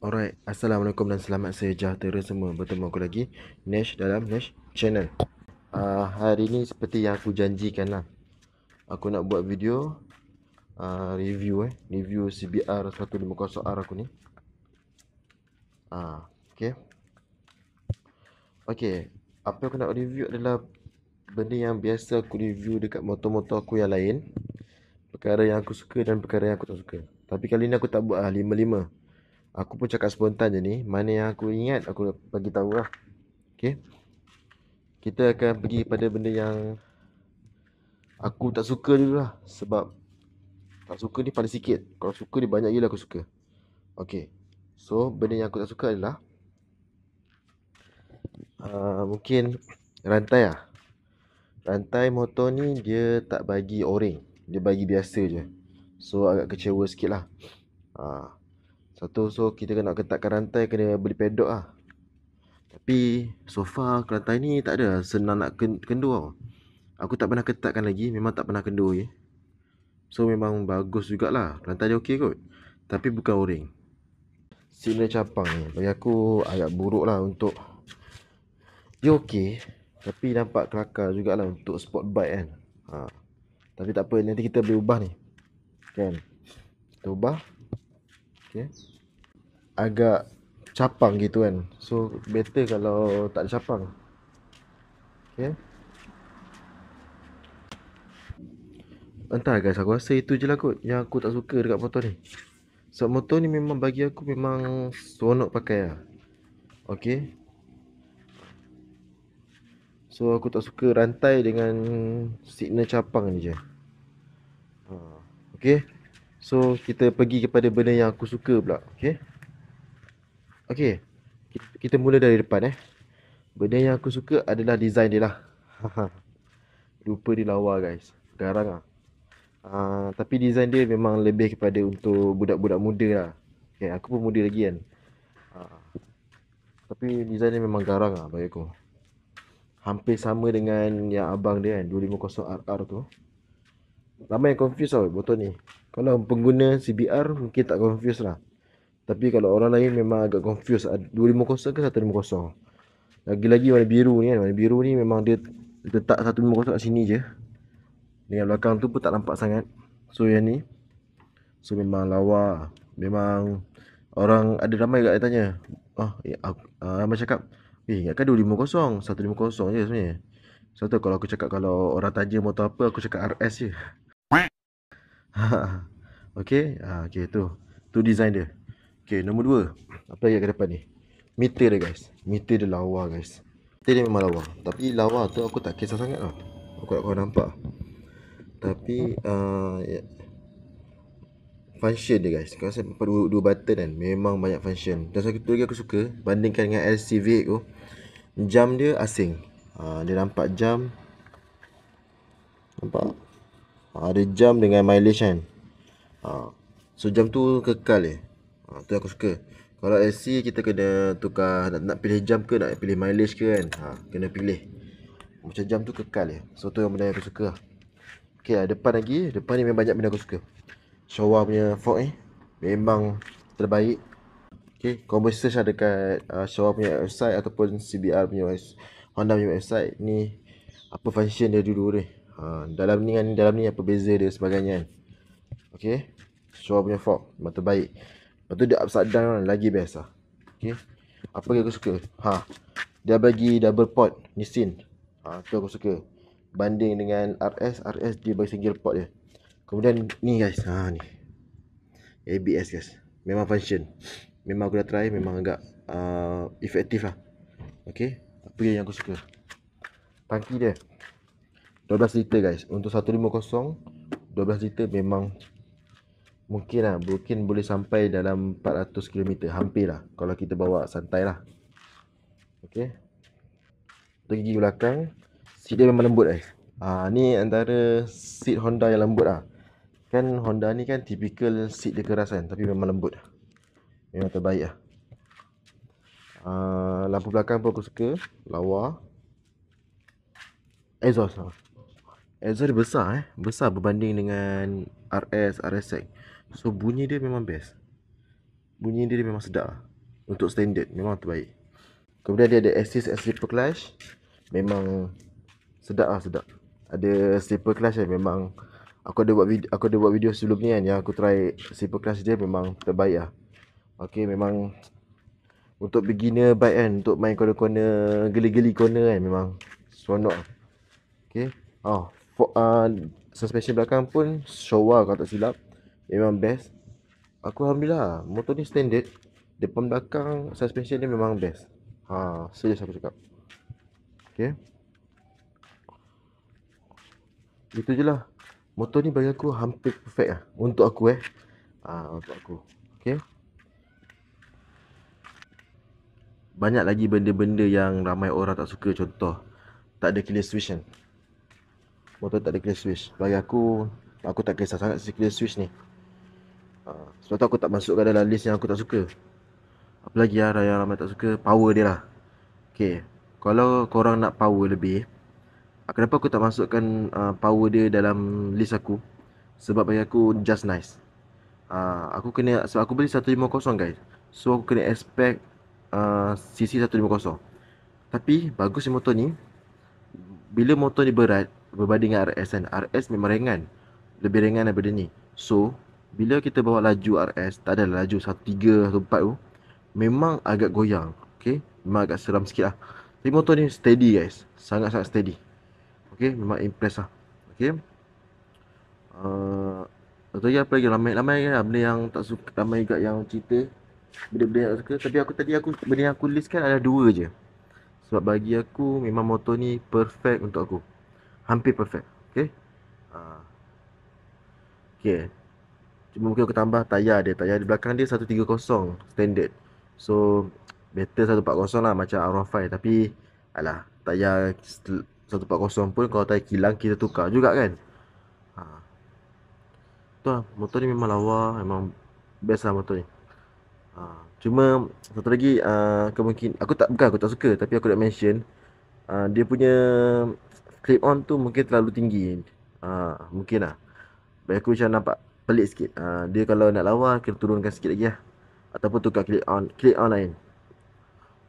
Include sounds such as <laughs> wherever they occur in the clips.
Alright, Assalamualaikum dan selamat sejahtera semua Bertemu aku lagi, Nash dalam Nash Channel uh, Hari ni seperti yang aku janjikan lah Aku nak buat video uh, Review eh, review CBR 150R aku ni Ah, uh, Okay Okay, apa aku nak review adalah Benda yang biasa aku review dekat motor-motor aku yang lain Perkara yang aku suka dan perkara yang aku tak suka Tapi kali ni aku tak buat lah, 5-5 Aku pun cakap spontan je ni. Mana yang aku ingat aku bagi tahu lah. Okay. Kita akan pergi pada benda yang aku tak suka dulu lah. Sebab tak suka ni paling sikit. Kalau suka ni banyak gila aku suka. Okay. So benda yang aku tak suka adalah uh, mungkin rantai lah. Rantai motor ni dia tak bagi oring. Dia bagi biasa je. So agak kecewa sikit lah. Uh, satu so kita kena ketatkan rantai kena beli pedok lah Tapi so far kerantai ni tak ada senang nak kendur tau Aku tak pernah ketatkan lagi memang tak pernah kendur je eh. So memang bagus jugalah rantai dia okey kot Tapi bukan o Sini capang ni bagi aku agak buruk lah untuk Dia okey tapi nampak kelakar jugalah untuk sport bike kan ha. Tapi tak apa nanti kita boleh ubah ni Kan Kita ubah Okay agak capang gitu kan so better kalau tak ada capang ok entah guys aku rasa itu je lah kot yang aku tak suka dekat motor ni so motor ni memang bagi aku memang seronok pakai lah ok so aku tak suka rantai dengan signal capang ni je ah, ok so kita pergi kepada benda yang aku suka pula ok Okay Kita mula dari depan eh Benda yang aku suka adalah design dia lah <laughs> Lupa dia lawa guys Garang lah uh, Tapi design dia memang lebih kepada untuk budak-budak muda lah okay, Aku pun muda lagi kan uh, Tapi design dia memang garang lah bagi aku Hampir sama dengan yang abang dia kan 250RR tu Ramai yang confuse tau botol ni Kalau pengguna CBR mungkin tak confused lah tapi kalau orang lain memang agak confused 250 ke 150 Lagi-lagi warna biru ni kan Warna biru ni memang dia letak 150 kat sini je Dengan belakang tu pun tak nampak sangat So yang ni So memang lawa Memang Orang ada ramai juga yang tanya Oh, ya, aku, ah, ramai cakap Eh ingatkan 250 150 je sebenarnya So tu kalau aku cakap kalau orang tanya motor apa Aku cakap RS je <laughs> Okay ah, Okay tu Tu design dia Okay, nombor dua. Apa lagi kat depan ni? Meter dia guys. Meter dia lawa guys. Meter dia memang lawa. Tapi lawa tu aku tak kisah sangat lah. Aku tak kau nampak. Tapi, uh, ya. function dia guys. Kalau saya dua, dua button kan, memang banyak function. Dan satu lagi aku suka, bandingkan dengan LCV tu, jam dia asing. Uh, dia nampak jam. Nampak? Uh, ada jam dengan mileage kan. Uh, so, jam tu kekal je. Eh ha, tu aku suka kalau LC kita kena tukar nak, nak pilih jam ke nak pilih mileage ke kan ha, kena pilih macam jam tu kekal ya. so tu yang benda yang aku suka lah. ok lah depan lagi depan ni memang banyak benda aku suka Showa punya fork ni memang terbaik ok conversation ada dekat uh, ah, Showa punya website ataupun CBR punya website Honda punya website ni apa function dia dulu ni ha, dalam ni kan dalam ni apa beza dia sebagainya kan ok Showa punya fork memang terbaik Lepas tu dia upside down lagi best lah. Okay. Apa yang aku suka? Ha. Dia bagi double port ni sin. Ha, tu aku suka. Banding dengan RS, RS dia bagi single port je. Kemudian ni guys. Ha ni. ABS guys. Memang function. Memang aku dah try, memang agak uh, efektif lah. Okay. Apa yang aku suka? Tangki dia. 12 liter guys. Untuk 150 12 liter memang Mungkin lah Mungkin boleh sampai dalam 400km Hampir lah Kalau kita bawa santai lah Okay Untuk gigi belakang Seat dia memang lembut eh Haa ni antara Seat Honda yang lembut lah Kan Honda ni kan Typical seat dia keras kan Tapi memang lembut Memang terbaik lah Uh, lampu belakang pun aku suka Lawa Exhaust lah. Exhaust dia besar eh Besar berbanding dengan RS, RSX So bunyi dia memang best Bunyi dia, dia memang sedap lah Untuk standard memang terbaik Kemudian dia ada assist and slipper clash, Memang sedap lah sedap Ada slipper clash kan memang Aku ada buat video, aku ada buat video sebelum ni kan Yang aku try slipper clash dia memang terbaik lah Okay memang Untuk beginner bike kan Untuk main corner-corner Geli-geli corner kan memang Seronok lah Okay Oh, for, uh, suspension belakang pun Showa lah kalau tak silap Memang best Aku Alhamdulillah Motor ni standard Depan belakang Suspension ni memang best Ha, Serius aku cakap Okay Itu je lah Motor ni bagi aku Hampir perfect lah Untuk aku eh ha, Untuk aku Okay Banyak lagi benda-benda Yang ramai orang tak suka Contoh Tak ada killer switch kan Motor tak ada killer switch Bagi aku Aku tak kisah sangat Killer switch ni Ah. Sebab tu aku tak masukkan dalam list yang aku tak suka Apa lagi lah raya ramai tak suka Power dia lah Okay Kalau korang nak power lebih ah, Kenapa aku tak masukkan ah, power dia dalam list aku Sebab bagi aku just nice Aku kena Sebab aku beli 150 guys So aku kena expect CC uh, 150 Tapi bagus motor ni Bila motor ni berat Berbanding dengan RS kan RS memang ringan Lebih ringan daripada ni So bila kita bawa laju RS tak ada laju 1.3 1.4 tu memang agak goyang okay? memang agak seram sikit lah tapi motor ni steady guys sangat-sangat steady okay? memang impress lah okey uh, tadi apa lagi ramai-ramai kan benda yang tak suka ramai juga yang cerita benda-benda yang tak suka tapi aku tadi aku benda yang aku kan ada dua je sebab bagi aku memang motor ni perfect untuk aku hampir perfect okay? uh, ah. Okay, Cuma mungkin aku tambah tayar dia Tayar di belakang dia 130 standard So better 140 lah macam R15 Tapi alah tayar 140 pun kalau tayar kilang kita tukar juga kan ha. Tu lah motor ni memang lawa Memang best lah motor ni ha. Cuma satu lagi uh, ah, aku Aku tak bukan aku tak suka tapi aku nak mention uh, Dia punya clip on tu mungkin terlalu tinggi uh, Mungkin lah Baik aku macam nampak pelik sikit. Uh, dia kalau nak lawa, kena turunkan sikit lagi lah. Ataupun tukar klik on, klik on lain.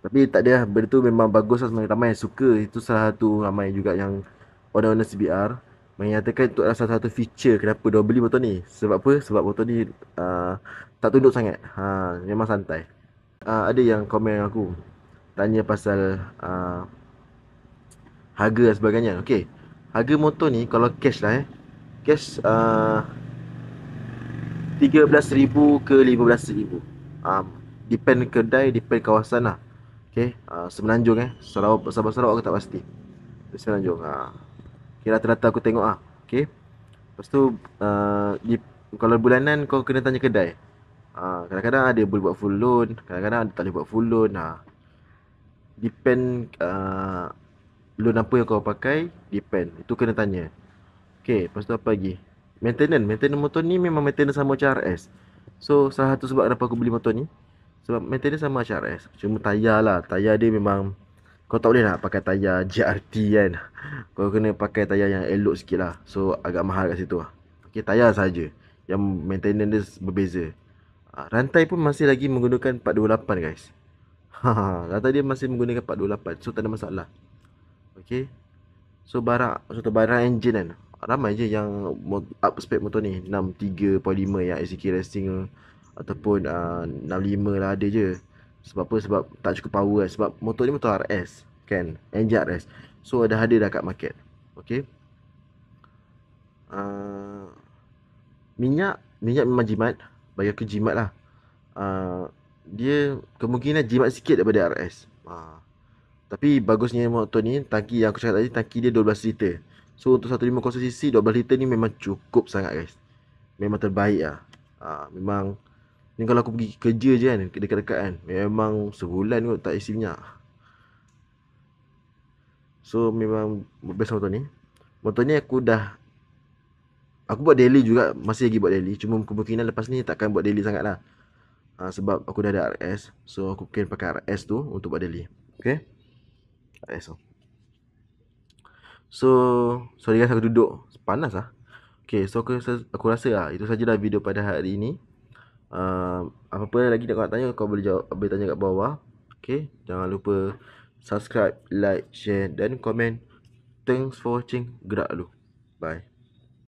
Tapi tak ada lah. Benda tu memang bagus lah sebenarnya. Ramai yang suka. Itu salah satu ramai juga yang owner-owner CBR. Menyatakan itu adalah salah satu feature kenapa dia beli motor ni. Sebab apa? Sebab motor ni uh, tak tunduk sangat. Ha, memang santai. Uh, ada yang komen aku. Tanya pasal uh, harga dan sebagainya. Okay. Harga motor ni kalau cash lah eh. Cash uh, 13,000 ke 15,000 um, Depend kedai, depend kawasan lah Okay, uh, Semenanjung eh Sarawak, Sabah Sarawak aku tak pasti Semenanjung uh. Okay, rata-rata aku tengok lah Okay Lepas tu uh, di, Kalau bulanan kau kena tanya kedai uh, Kadang-kadang uh, ada boleh buat full loan Kadang-kadang tak boleh buat full loan uh. Depend uh, Loan apa yang kau pakai Depend, itu kena tanya Okay, lepas tu apa lagi maintenance maintenance motor ni memang maintenance sama macam RS so salah satu sebab kenapa aku beli motor ni sebab maintenance sama macam RS cuma tayar lah tayar dia memang kau tak boleh nak pakai tayar GRT kan kau kena pakai tayar yang elok sikit lah so agak mahal kat situ lah ok tayar saja yang maintenance dia berbeza ah, rantai pun masih lagi menggunakan 428 guys <laughs> rantai dia masih menggunakan 428 so tak ada masalah Okay, so barang contoh barang engine kan ramai je yang up spec motor ni 6.3.5 yang SCK racing tu ataupun uh, ah, 6.5 lah ada je sebab apa sebab tak cukup power lah. sebab motor ni motor RS kan engine RS so ada ada dah kat market okey uh, ah, minyak minyak memang jimat bagi aku jimat lah uh, dia kemungkinan jimat sikit daripada RS uh, tapi bagusnya motor ni tangki yang aku cakap tadi tangki dia 12 liter So untuk 150cc 12 liter ni memang cukup sangat guys Memang terbaik lah ha, Memang Ni kalau aku pergi kerja je kan Dekat-dekat kan Memang sebulan kot tak isi minyak So memang best motor ni Motor ni aku dah Aku buat daily juga Masih lagi buat daily Cuma kemungkinan lepas ni takkan buat daily sangat lah ha, Sebab aku dah ada RS So aku kena pakai RS tu untuk buat daily Okay RS tu so. So Sorry guys aku duduk Panas lah Okay so aku, aku rasa lah Itu sajalah video pada hari ini uh, Apa-apa lagi nak kau nak tanya Kau boleh jawab Boleh tanya kat bawah Okay Jangan lupa Subscribe Like Share Dan komen Thanks for watching Gerak dulu Bye